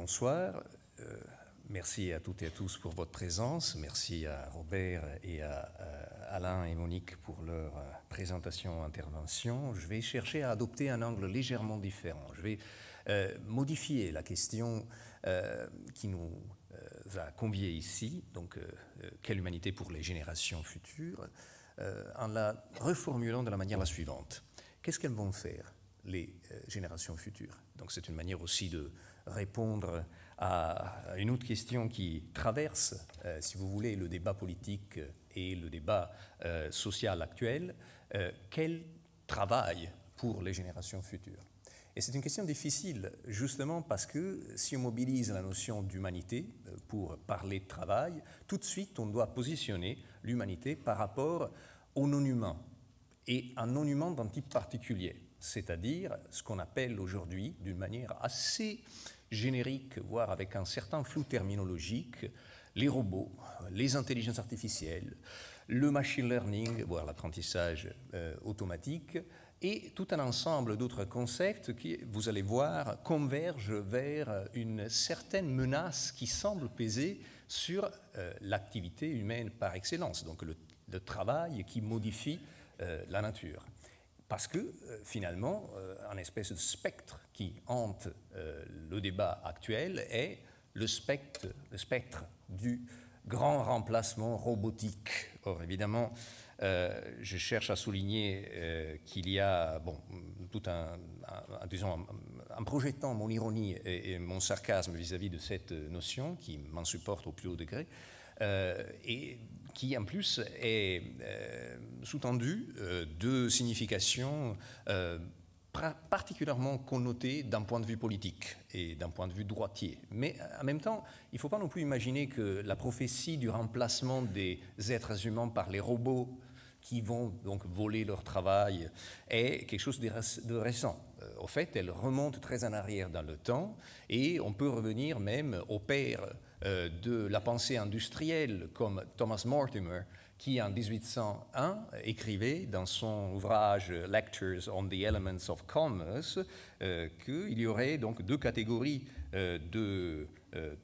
bonsoir. Euh, merci à toutes et à tous pour votre présence. Merci à Robert et à, euh, Alain et Monique pour leur euh, présentation, intervention. Je vais chercher à adopter un angle légèrement différent. Je vais modifier la question qui nous a conviés ici, donc quelle humanité pour les générations futures, en la reformulant de la manière la suivante. Qu'est-ce qu'elles vont faire les générations futures. Donc c'est une manière aussi de répondre à une autre question qui traverse, euh, si vous voulez, le débat politique euh, et le débat euh, social actuel, quel travail pour les générations futures Et c'est une question difficile, justement parce que si on mobilise la notion d'humanité pour parler de travail, tout de suite on doit positionner l'humanité par rapport au non-humain, et un non-humain d'un type particulier c'est-à-dire ce qu'on appelle aujourd'hui, d'une manière assez générique, voire avec un certain flou terminologique, les robots, les intelligences artificielles, le machine learning, voire l'apprentissage euh, automatique, et tout un ensemble d'autres concepts qui, vous allez voir, convergent vers une certaine menace qui semble peser sur euh, l'activité humaine par excellence, donc le, travail qui modifie euh, la nature parce que euh, finalement, euh, un espèce de spectre qui hante euh, le débat actuel est le spectre, du grand remplacement robotique. Or, évidemment, je cherche à souligner qu'il y a, bon, tout un, un disons, en projetant mon ironie et, mon sarcasme vis-à-vis de cette notion qui m'en supporte au plus haut degré, qui en plus est euh, sous-tendu euh, de significations euh, particulièrement connotées d'un point de vue politique et d'un point de vue droitier. Mais en même temps, il ne faut pas non plus imaginer que la prophétie du remplacement des êtres humains par les robots qui vont donc voler leur travail est quelque chose de récent. Au fait, elle remonte très en arrière dans le temps et on peut revenir même au père euh, de la pensée industrielle comme Thomas Mortimer, qui en 1801 écrivait dans son ouvrage Lectures on the Elements of Commerce euh, qu'il y aurait donc deux catégories euh, de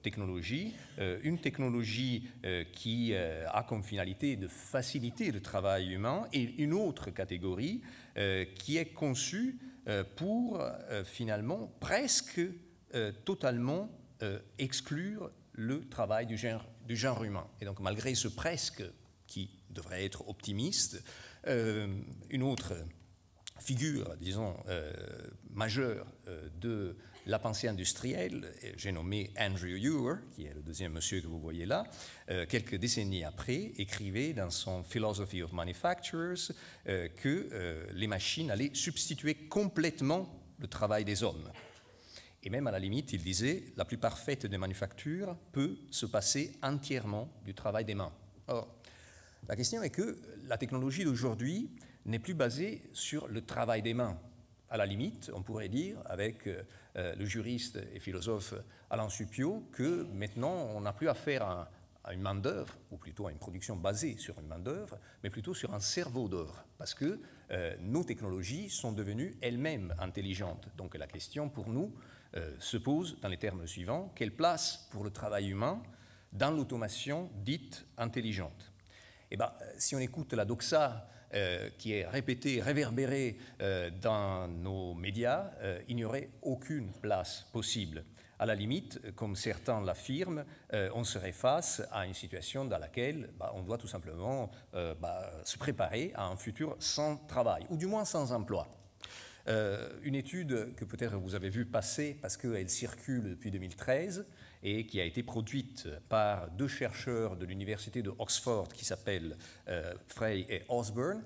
technologies. une technologie qui a comme finalité de faciliter le travail humain et une autre catégorie qui est conçue pour finalement presque totalement exclure le travail du genre, humain. Et donc, malgré ce presque qui devrait être optimiste, euh, une autre figure, disons, euh, majeure euh, de la pensée industrielle, j'ai nommé Andrew Ewer, qui est le deuxième monsieur que vous voyez là, quelques décennies après, écrivait dans son Philosophy of Manufacturers que les machines allaient substituer complètement le travail des hommes. Et même à la limite, il disait, la plus parfaite des manufactures peut se passer entièrement du travail des mains. Or, la question est que la technologie d'aujourd'hui n'est plus basée sur le travail des mains. À la limite, on pourrait dire, avec euh, euh, le juriste et philosophe Alain Supiot, que maintenant, on n'a plus affaire à à une main-d'œuvre, ou plutôt à une production basée sur une main-d'œuvre, mais plutôt sur un cerveau d'œuvre, parce que euh, nos technologies sont devenues elles-mêmes intelligentes. Donc la question pour nous euh, se pose dans les termes suivants quelle place pour le travail humain dans l'automation dite intelligente Eh bien, euh, si on écoute la doxa qui est répétée, réverbérée dans nos médias, il n'y aurait aucune place possible à la limite, comme certains l'affirment, euh, on serait face à une situation dans laquelle bah, on doit tout simplement euh, bah, se préparer à un futur sans travail, ou du moins sans emploi. Euh, une étude que peut-être vous avez vue passer parce qu'elle circule depuis 2013 et qui a été produite par deux chercheurs de l'université de Oxford qui s'appellent Frey et Osborne,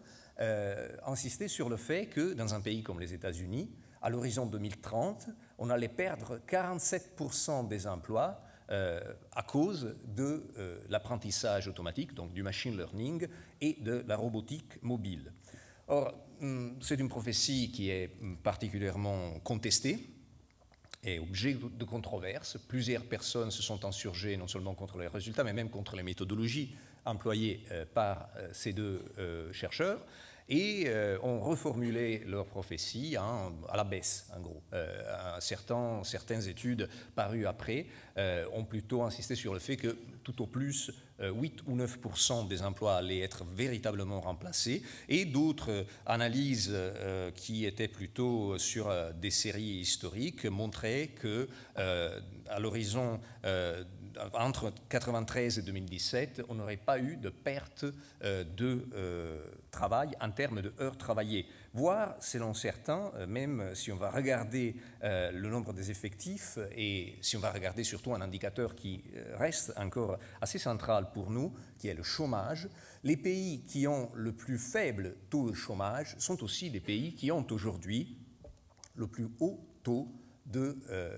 insistait sur le fait que dans un pays comme les États-Unis, à l'horizon 2030, on allait perdre 47% des emplois euh, à cause de euh, l'apprentissage automatique, donc du machine learning et de la robotique mobile. Or, hum, c'est une prophétie qui est hum, particulièrement contestée et objet de controverse. Plusieurs personnes se sont insurgées non seulement contre les résultats, mais même contre les méthodologies employées euh, par ces deux chercheurs et on euh, ont reformulé leur prophétie à la baisse, en gros. Euh, certains, certaines études parues après euh, ont plutôt insisté sur le fait que tout au plus 8 ou 9 des emplois allaient être véritablement remplacés, et d'autres analyses qui étaient plutôt sur des séries historiques montraient que à l'horizon entre 1993 et 2017, on n'aurait pas eu de perte euh, de euh, travail en termes de heures travaillées, voire, selon certains, euh, même si on va regarder le nombre des effectifs et si on va regarder surtout un indicateur qui reste encore assez central pour nous, qui est le chômage, les pays qui ont le plus faible taux de chômage sont aussi des pays qui ont aujourd'hui le plus haut taux de euh,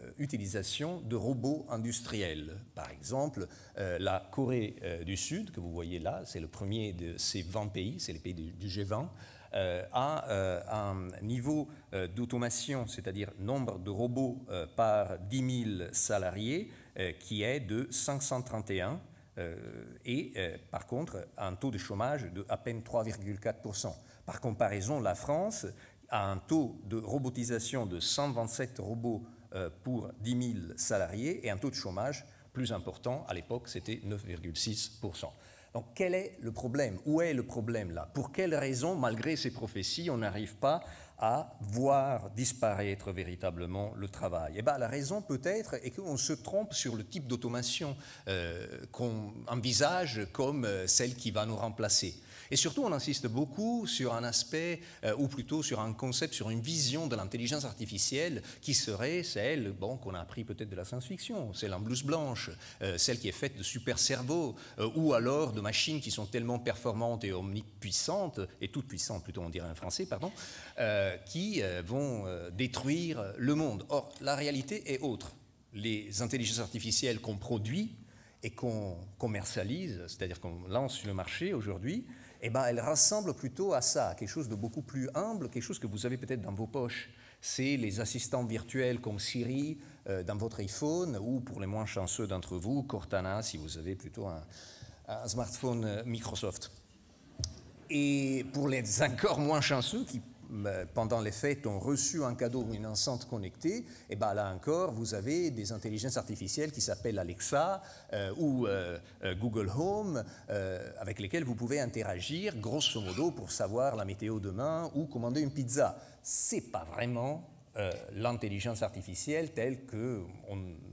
de robots industriels. Par exemple, euh, la Corée euh, du Sud, que vous voyez là, c'est le premier de ces 20 pays, c'est les pays du, G20, a un niveau d'automation, c'est-à-dire nombre de robots par 10 000 salariés, qui est de 531 et par contre un taux de chômage de à peine 3,4%. Par comparaison, la France, à un taux de robotisation de 127 robots euh, pour 10 000 salariés et un taux de chômage plus important, à l'époque c'était 9,6%. Donc quel est le problème Où est le problème là Pour quelles raisons, malgré ces prophéties, on n'arrive pas à voir disparaître véritablement le travail eh ben, la raison peut-être est qu'on se trompe sur le type d'automation euh, qu'on envisage comme euh, celle qui va nous remplacer. Et surtout, on insiste beaucoup sur un aspect, euh, ou plutôt sur un concept, sur une vision de l'intelligence artificielle qui serait celle bon, qu'on a appris peut-être de la science-fiction, celle en blouse blanche, euh, celle qui est faite de super cerveaux, euh, ou alors de machines qui sont tellement performantes et omnipuissantes, et toutes puissantes plutôt, on dirait en français, pardon, qui vont détruire le monde. Or, la réalité est autre. Les intelligences artificielles qu'on produit et qu'on commercialise, c'est-à-dire qu'on lance sur le marché aujourd'hui, eh ben, elle rassemble plutôt à ça, quelque chose de beaucoup plus humble, quelque chose que vous avez peut-être dans vos poches. C'est les assistants virtuels comme Siri euh, dans votre iPhone, ou pour les moins chanceux d'entre vous, Cortana si vous avez plutôt un, un smartphone euh, Microsoft. Et pour les encore moins chanceux qui pendant les fêtes ont reçu un cadeau ou une enceinte connectée, et eh bien là encore, vous avez des intelligences artificielles qui s'appellent Alexa euh, ou euh, euh, Google Home, avec lesquelles vous pouvez interagir, grosso modo, pour savoir la météo demain ou commander une pizza. C'est pas vraiment l'intelligence artificielle telle que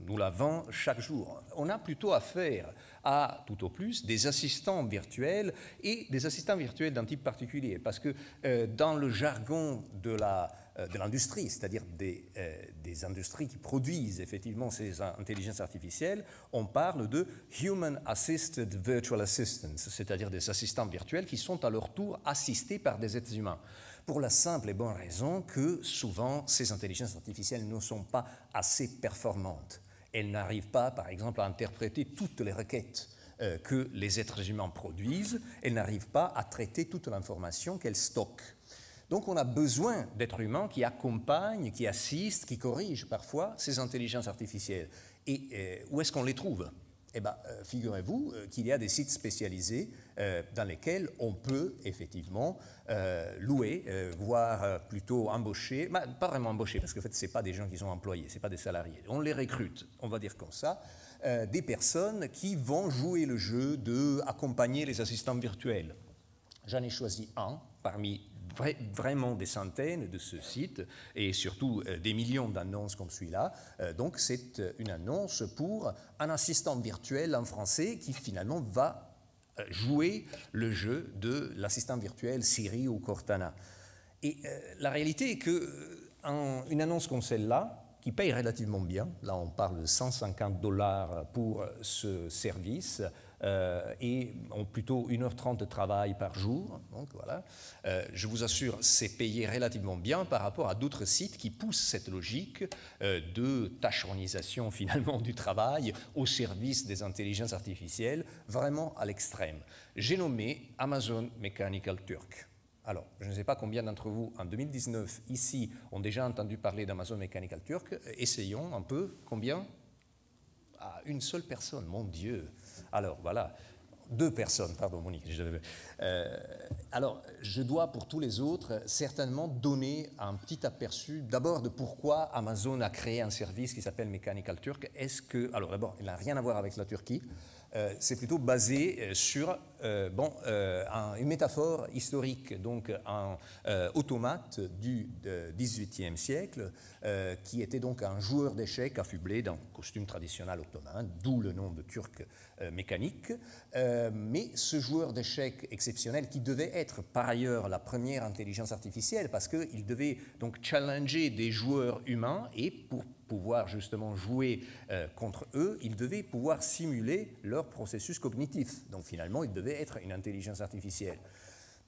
nous la vend chaque jour. On a plutôt affaire à tout au plus des assistants virtuels et des assistants virtuels d'un type particulier. Parce que euh, dans le jargon de euh, l'industrie, c'est-à-dire des, euh, des, industries qui produisent effectivement ces intelligences artificielles, on parle de Human Assisted Virtual Assistants, c'est-à-dire des assistants virtuels qui sont à leur tour assistés par des êtres humains. Pour la simple et bonne raison que souvent ces intelligences artificielles ne sont pas assez performantes. Elle n'arrive pas, par exemple, à interpréter toutes les requêtes euh, que les êtres humains produisent. Elle n'arrive pas à traiter toute l'information qu'elle stocke. Donc on a besoin d'êtres humains qui accompagnent, qui assistent, qui corrigent parfois ces intelligences artificielles. Et euh, où est-ce qu'on les trouve eh bien, euh, figurez-vous euh, qu'il y a des sites spécialisés euh, dans lesquels on peut effectivement louer, voire plutôt embaucher, bah, pas vraiment embaucher, parce qu'en fait, ce pas des gens qui sont employés, ce pas des salariés. On les recrute, on va dire comme ça, des personnes qui vont jouer le jeu de accompagner les assistants virtuels. J'en ai choisi un parmi vraiment des centaines de ce site et surtout euh, des millions d'annonces comme celui-là. Euh, donc c'est euh, une annonce pour un assistant virtuel en français qui finalement va jouer le jeu de l'assistant virtuel Siri ou Cortana. Et la réalité est que une annonce comme celle-là, qui paye relativement bien, là on parle de 150 dollars pour ce service, euh, et ont plutôt 1h30 de travail par jour. Donc voilà. Euh, je vous assure, c'est payé relativement bien par rapport à d'autres sites qui poussent cette logique euh, de tachonisation finalement du travail au service des intelligences artificielles, vraiment à l'extrême. J'ai nommé Amazon Mechanical Turk. Alors, je ne sais pas combien d'entre vous, en 2019, ici, ont déjà entendu parler d'Amazon Mechanical Turk. Essayons un peu. Combien à une seule personne, mon Dieu. Alors voilà, deux personnes, pardon Monique. Euh, alors, je dois pour tous les autres certainement donner un petit aperçu d'abord de pourquoi Amazon a créé un service qui s'appelle Mechanical Turk. Est-ce que, alors d'abord, il n'a rien à voir avec la Turquie. Euh, c'est plutôt basé euh, sur euh, bon, une métaphore historique, donc un automate du XVIIIe siècle, qui était donc un joueur d'échecs affublé d'un costume traditionnel ottoman, d'où le nom de Turc mécanique. mais ce joueur d'échecs exceptionnel, qui devait être par ailleurs la première intelligence artificielle, parce qu'il devait donc challenger des joueurs humains et pour pouvoir justement jouer euh, contre eux, ils devait pouvoir simuler leur processus cognitif. Donc finalement, il devait être une intelligence artificielle.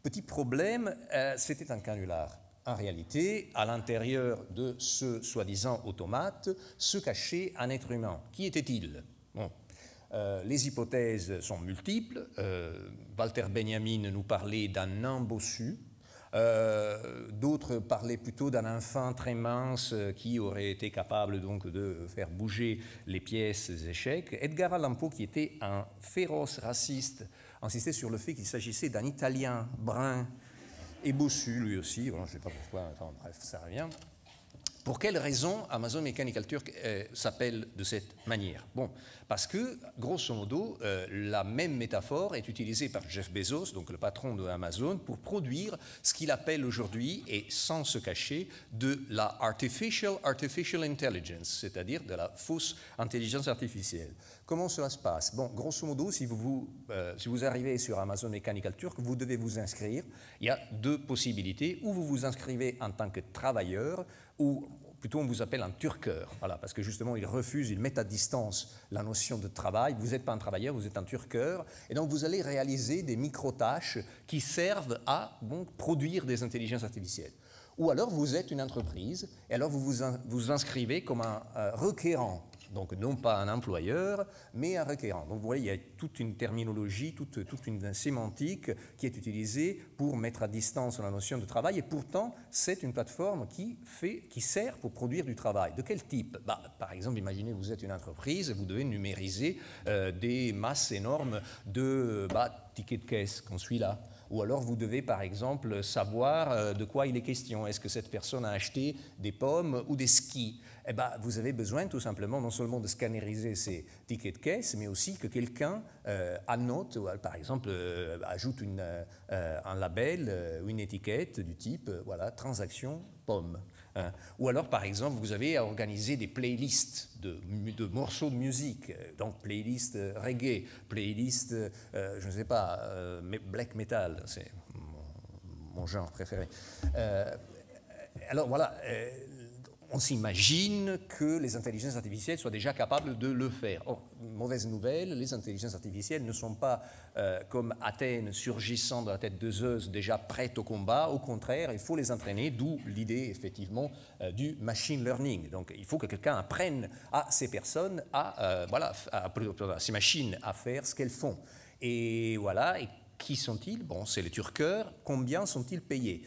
Petit problème, euh, c'était un canular. En réalité, à l'intérieur de ce soi-disant automate se cachait un être humain. Qui était-il bon. Euh, les hypothèses sont multiples. Walter Benjamin nous parlait d'un embossu. Euh, d'autres parlaient plutôt d'un enfant très mince euh, qui aurait été capable donc de faire bouger les pièces échecs. Edgar Allan qui était un féroce raciste, insistait sur le fait qu'il s'agissait d'un Italien brun et bossu, lui aussi. je ne sais pas pourquoi, bref, ça revient. Pour quelle raison Amazon Mechanical Turk euh, s'appelle de cette manière Bon, parce que, grosso modo, euh, la même métaphore est utilisée par Jeff Bezos, donc le patron de Amazon, pour produire ce qu'il appelle aujourd'hui, et sans se cacher, de la artificial, artificial intelligence, c'est-à-dire de la fausse intelligence artificielle. Comment cela se passe Bon, grosso modo, si vous, euh, si vous arrivez sur Amazon Mechanical Turk, vous devez vous inscrire. Il y a deux possibilités. Ou vous vous inscrivez en tant que travailleur, ou plutôt on vous appelle un turqueur, voilà, parce que justement ils refusent, ils mettent à distance la notion de travail, vous n'êtes pas un travailleur, vous êtes un turqueur, et donc vous allez réaliser des micro-tâches qui servent à produire des intelligences artificielles. Ou alors vous êtes une entreprise, et alors vous vous, inscrivez comme un euh, requérant donc non pas un employeur, mais un requérant. Donc vous voyez, il y a toute une terminologie, toute, une sémantique qui est utilisée pour mettre à distance la notion de travail, et pourtant c'est une plateforme qui, fait, qui sert pour produire du travail. De quel type bah, Par exemple, imaginez vous êtes une entreprise, vous devez numériser euh, des masses énormes de bah, tickets de caisse qu'on suit là. Ou alors vous devez par exemple savoir euh, de quoi il est question. Est-ce que cette personne a acheté des pommes ou des skis eh ben, vous avez besoin tout simplement non seulement de scanneriser ces tickets de caisse, mais aussi que quelqu'un euh, annote, ou, par exemple, euh, ajoute une, euh, un label, ou euh, une étiquette du type voilà, transaction pomme. Hein. Ou alors, par exemple, vous avez à organiser des playlists de, de morceaux de musique, donc playlist reggae, playlist, je ne sais pas, black metal, c'est mon, mon, genre préféré. alors voilà on s'imagine que les intelligences artificielles soient déjà capables de le faire. Or, mauvaise nouvelle, les intelligences artificielles ne sont pas euh, comme Athènes surgissant dans la tête de Zeus déjà prêtes au combat. Au contraire, il faut les entraîner, d'où l'idée effectivement euh, du machine learning. Donc, il faut que quelqu'un apprenne à ces personnes à, euh, voilà, à, ces machines à faire ce qu'elles font. Et voilà. Et qui sont-ils Bon, c'est les Turqueurs. Combien sont-ils payés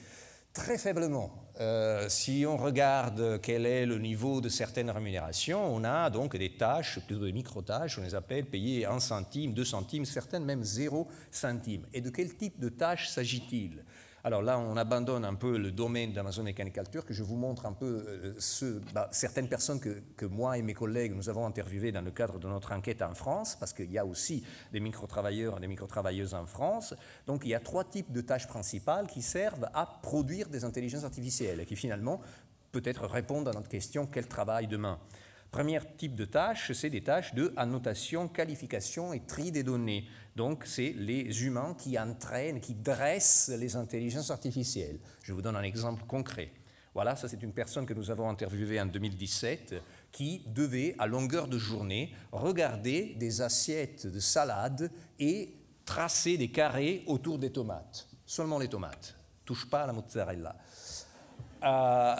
Très faiblement. Euh, si on regarde quel est le niveau de certaines rémunérations, on a donc des tâches, plutôt des micro-tâches, on les appelle payées 1 centime, 2 centimes, certaines même 0 centime. Et de quel type de tâches s'agit-il alors là, on abandonne un peu le domaine d'Amazon Mechanical Turk. Je vous montre un peu euh, bah, certaines personnes que, moi et mes collègues, nous avons interviewées dans le cadre de notre enquête en France, parce qu'il y a aussi des micro-travailleurs et des micro-travailleuses en France. Donc il y a trois types de tâches principales qui servent à produire des intelligences artificielles et qui finalement peut-être répondent à notre question quel travail demain Premier type de tâche, c'est des tâches de annotation, qualification et tri des données. Donc, c'est les humains qui entraînent, qui dressent les intelligences artificielles. Je vous donne un exemple concret. Voilà, ça c'est une personne que nous avons interviewée en 2017 qui devait, à longueur de journée, regarder des assiettes de salade et tracer des carrés autour des tomates. Seulement les tomates. Touche pas à la mozzarella. Euh,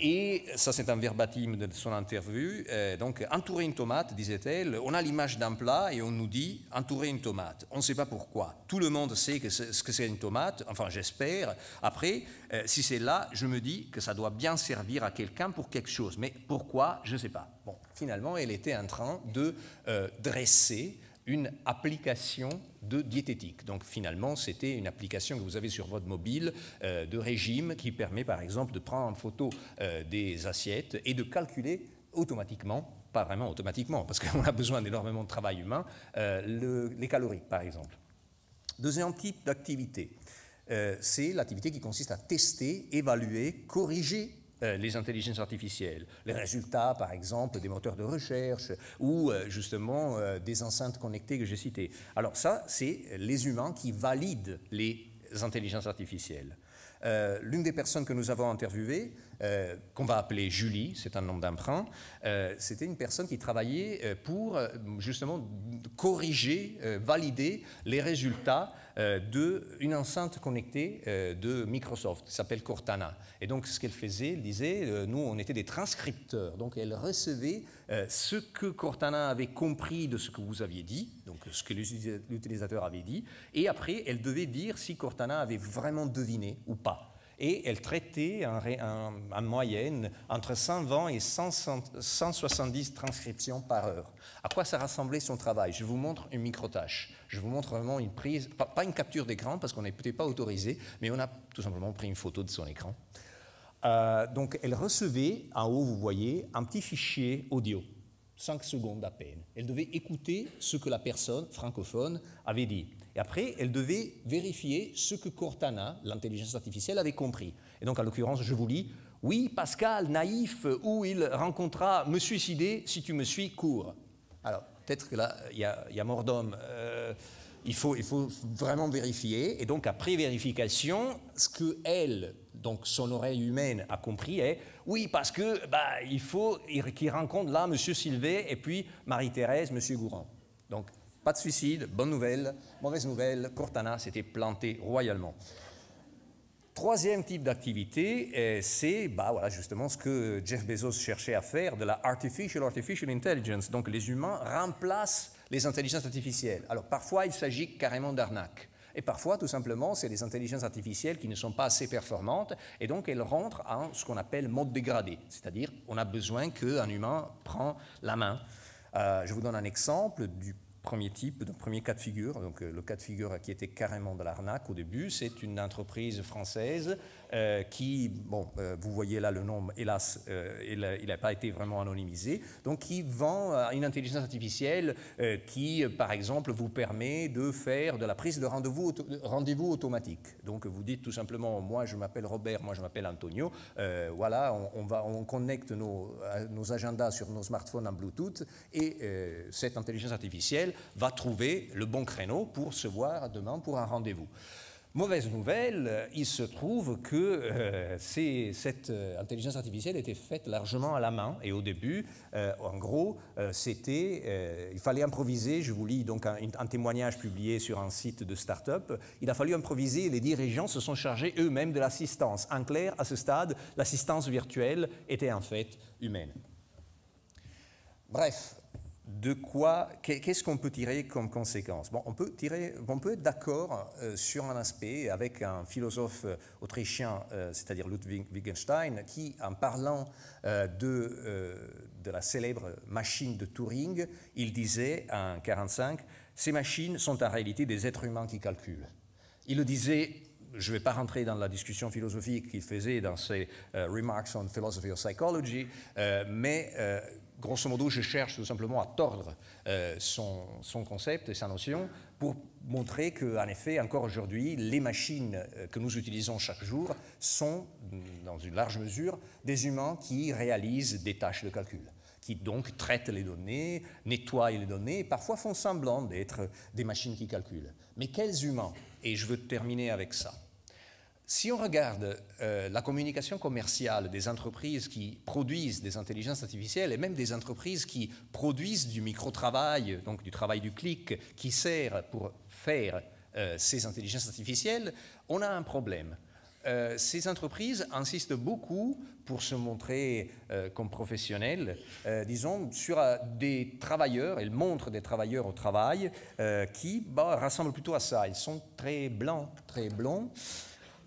et ça c'est un verbatim de son interview, euh, donc entourer une tomate, disait-elle, on a l'image d'un plat et on nous dit entourer une tomate. On ne sait pas pourquoi. Tout le monde sait que ce que c'est une tomate, enfin j'espère. Après, euh, si c'est là, je me dis que ça doit bien servir à quelqu'un pour quelque chose. Mais pourquoi, je ne sais pas. Bon, finalement, elle était en train de euh, dresser une application de diététique. Donc finalement, c'était une application que vous avez sur votre mobile euh, de régime qui permet par exemple de prendre en photo euh, des assiettes et de calculer automatiquement, pas vraiment automatiquement, parce qu'on a besoin d'énormément de travail humain, euh, les calories par exemple. Deuxième type d'activité, c'est l'activité qui consiste à tester, évaluer, corriger euh, les intelligences artificielles, les résultats, par exemple, des moteurs de recherche ou euh, justement euh, des enceintes connectées que j'ai citées. Alors ça, c'est les humains qui valident les intelligences artificielles. L'une des personnes que nous avons interviewées euh, qu'on va appeler Julie, c'est un nom d'emprunt, euh, c'était une personne qui travaillait euh, pour justement corriger, valider les résultats d'une enceinte connectée de Microsoft qui s'appelle Cortana. Et donc ce qu'elle faisait, elle disait, nous on était des transcripteurs, donc elle recevait ce que Cortana avait compris de ce que vous aviez dit, donc ce que l'utilisateur avait dit, et après elle devait dire si Cortana avait vraiment deviné ou pas et elle traitait en, moyenne entre 120 et 170 transcriptions par heure. À quoi ça rassemblait son travail Je vous montre une micro-tâche. Je vous montre vraiment une prise, pas, une capture d'écran parce qu'on n'était peut pas autorisé, mais on a tout simplement pris une photo de son écran. Euh, donc elle recevait, en haut vous voyez, un petit fichier audio. 5 secondes à peine. Elle devait écouter ce que la personne francophone avait dit. Et après, elle devait vérifier ce que Cortana, l'intelligence artificielle, avait compris. Et donc, à l'occurrence, je vous lis Oui, Pascal, naïf, où il rencontra me suicider si tu me suis, cours. Alors, peut-être que là, il y, a mort d'homme. Euh, il, faut, il faut vraiment vérifier. Et donc, après vérification, ce que elle, donc son oreille humaine, a compris est oui, parce que bah, il faut qu'il rencontre là M. Sylvet et puis Marie-Thérèse, M. Gourand. Donc, pas de suicide, bonne nouvelle. Mauvaise nouvelle, Cortana s'était plantée royalement. Troisième type d'activité, euh, c'est bah voilà, justement ce que Jeff Bezos cherchait à faire de la artificial, artificial intelligence. Donc les humains remplacent les intelligences artificielles. Alors parfois il s'agit carrément d'arnaques. Et parfois, tout simplement, c'est des intelligences artificielles qui ne sont pas assez performantes, et donc elles rentrent en ce qu'on appelle mode dégradé, c'est-à-dire on a besoin qu'un humain prend la main. Euh, je vous donne un exemple du premier type, premier cas de figure, donc euh, le cas de figure qui était carrément de l'arnaque au début, c'est une entreprise française euh, qui, bon, euh, vous voyez là le nom, hélas, euh, il n'a pas été vraiment anonymisé, donc qui vend une intelligence artificielle qui, par exemple, vous permet de faire de la prise de rendez-vous automatique. Donc vous dites tout simplement, moi je m'appelle Robert, moi je m'appelle Antonio, voilà, on, va, on connecte nos, agendas sur nos smartphones en Bluetooth et cette intelligence artificielle va trouver le bon créneau pour se voir demain pour un rendez-vous. Mauvaise nouvelle, euh, il se trouve que euh, cette euh, intelligence artificielle était faite largement à la main. Et au début, en gros, c'était, il fallait improviser. Je vous lis donc un, témoignage publié sur un site de start-up. Il a fallu improviser. Les dirigeants se sont chargés eux-mêmes de l'assistance. En clair, à ce stade, l'assistance virtuelle était en fait humaine. Bref, de quoi, qu'est-ce qu'on peut tirer comme conséquence bon, on, peut tirer, on peut être d'accord euh, sur un aspect avec un philosophe euh, autrichien, euh, c'est-à-dire Ludwig Wittgenstein, qui, en parlant de, de la célèbre machine de Turing, il disait en 1945, ces machines sont en réalité des êtres humains qui calculent. Il le disait je ne vais pas rentrer dans la discussion philosophique qu'il faisait dans ses Remarks on Philosophy of Psychology, mais grosso modo, je cherche tout simplement à tordre euh, son, son, concept et sa notion pour montrer qu'en effet, encore aujourd'hui, les machines euh, que nous utilisons chaque jour sont, dans une large mesure, des humains qui réalisent des tâches de calcul qui donc traitent les données, nettoient les données, et parfois font semblant d'être des machines qui calculent. Mais quels humains Et je veux terminer avec ça. Si on regarde euh, la communication commerciale des entreprises qui produisent des intelligences artificielles et même des entreprises qui produisent du micro-travail, donc du travail du clic, qui sert pour faire euh, ces intelligences artificielles, on a un problème. Euh, ces entreprises insistent beaucoup pour se montrer comme professionnelles, disons, sur des travailleurs, elles montrent des travailleurs au travail qui bah, rassemblent plutôt à ça. Ils sont très blancs, très blonds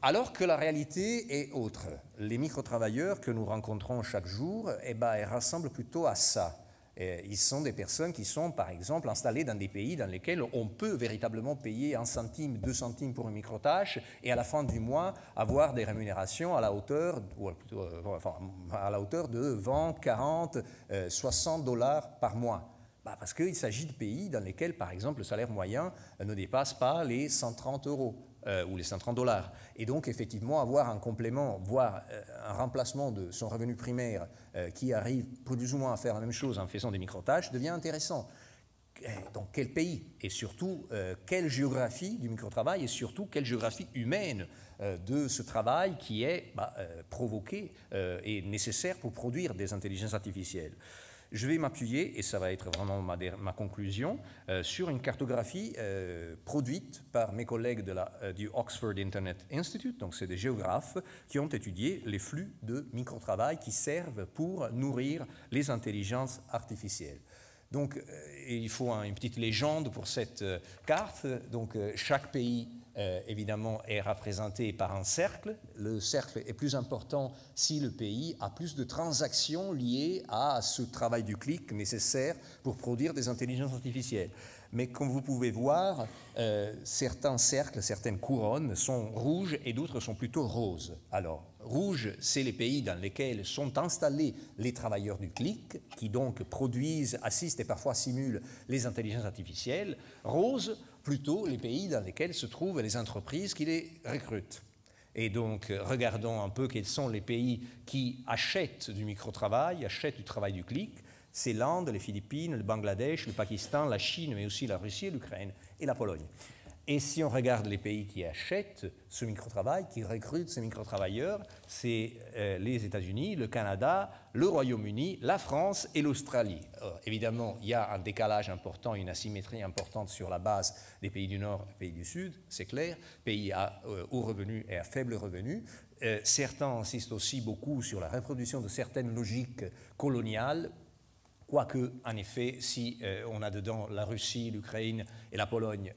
alors que la réalité est autre. Les micro-travailleurs que nous rencontrons chaque jour, eh ben, ils rassemblent plutôt à ça. ils sont des personnes qui sont, par exemple, installées dans des pays dans lesquels on peut véritablement payer un centime, deux centimes pour une micro-tâche et à la fin du mois avoir des rémunérations à la hauteur, ou plutôt, euh, à la hauteur de 20, 40, 60 dollars par mois. Bah, parce qu'il s'agit de pays dans lesquels, par exemple, le salaire moyen ne dépasse pas les 130 euros. Euh, ou les 130 dollars. Et donc, effectivement, avoir un complément, voire euh, un remplacement de son revenu primaire euh, qui arrive plus ou moins à faire la même chose en faisant des micro-tâches devient intéressant. Eh, dans quel pays Et surtout, quelle géographie du micro-travail et surtout, quelle géographie humaine de ce travail qui est bah, provoqué et nécessaire pour produire des intelligences artificielles je vais m'appuyer, et ça va être vraiment ma, conclusion, euh, sur une cartographie euh, produite par mes collègues de la, euh, du Oxford Internet Institute, donc c'est des géographes qui ont étudié les flux de micro-travail qui servent pour nourrir les intelligences artificielles. Donc, il faut une petite légende pour cette carte. Donc, chaque pays euh, évidemment, est représenté par un cercle. Le cercle est plus important si le pays a plus de transactions liées à ce travail du clic nécessaire pour produire des intelligences artificielles. Mais comme vous pouvez voir, euh, certains cercles, certaines couronnes sont rouges et d'autres sont plutôt roses. Alors, rouge, c'est les pays dans lesquels sont installés les travailleurs du clic, qui donc produisent, assistent et parfois simulent les intelligences artificielles. Rose, plutôt les pays dans lesquels se trouvent les entreprises qui les recrutent. Et donc, euh, regardons un peu quels sont les pays qui achètent du micro-travail, achètent du travail du clic. C'est l'Inde, les Philippines, le Bangladesh, le Pakistan, la Chine, mais aussi la Russie, l'Ukraine et la Pologne. Et si on regarde les pays qui achètent ce micro-travail, qui recrutent ces micro-travailleurs, c'est euh, les États-Unis, le Canada, le Royaume-Uni, la France et l'Australie. évidemment, il y a un décalage important, une asymétrie importante sur la base des pays du Nord et pays du Sud, c'est clair, pays à euh, haut revenu et à faible revenu. Euh, certains insistent aussi beaucoup sur la reproduction de certaines logiques coloniales Quoique, en effet, si on a dedans la Russie, l'Ukraine et la Pologne,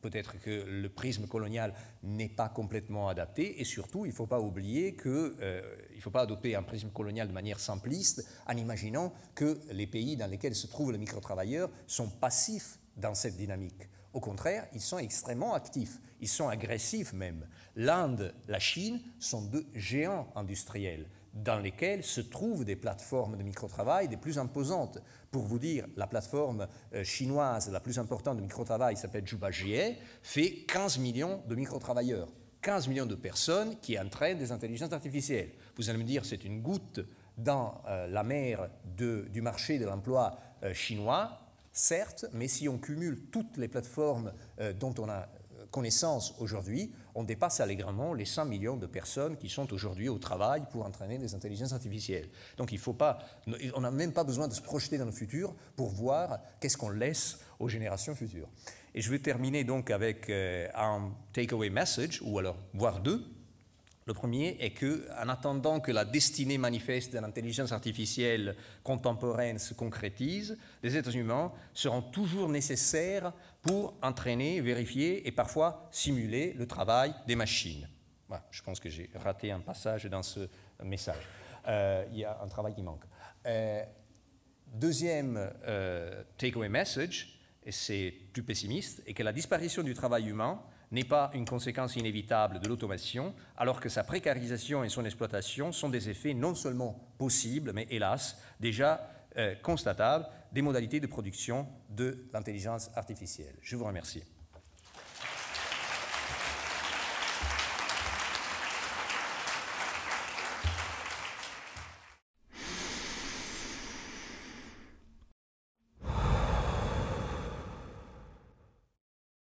peut-être que le prisme colonial n'est pas complètement adapté, et surtout, il ne faut pas oublier qu'il euh, ne faut pas adopter un prisme colonial de manière simpliste en imaginant que les pays dans lesquels se trouvent les micro-travailleurs sont passifs dans cette dynamique. Au contraire, ils sont extrêmement actifs, ils sont agressifs même. L'Inde, la Chine sont deux géants industriels dans lesquelles se trouvent des plateformes de micro-travail des plus imposantes. Pour vous dire, la plateforme euh, chinoise la plus importante de micro microtravail s'appelle JubaJie fait 15 millions de micro-travailleurs, 15 millions de personnes qui entraînent des intelligences artificielles. Vous allez me dire, c'est une goutte dans euh, la mer de, du marché de l'emploi euh, chinois, certes, mais si on cumule toutes les plateformes dont on a connaissance aujourd'hui, on dépasse allègrement les 100 millions de personnes qui sont aujourd'hui au travail pour entraîner des intelligences artificielles. Donc il faut pas, on n'a même pas besoin de se projeter dans le futur pour voir qu'est-ce qu'on laisse aux générations futures. Et je vais terminer donc avec euh, un takeaway message, ou alors voire deux. Le premier est que, en attendant que la destinée manifeste de l'intelligence artificielle contemporaine se concrétise, les êtres humains seront toujours nécessaires pour entraîner, vérifier et parfois simuler le travail des machines. je pense que j'ai raté un passage dans ce message. Euh, il y a un travail qui manque. Euh, deuxième euh, takeaway message, et c'est plus pessimiste, est que la disparition du travail humain n'est pas une conséquence inévitable de l'automation, alors que sa précarisation et son exploitation sont des effets non seulement possibles, mais hélas déjà euh, constatables des modalités de production de l'intelligence artificielle. Je vous remercie.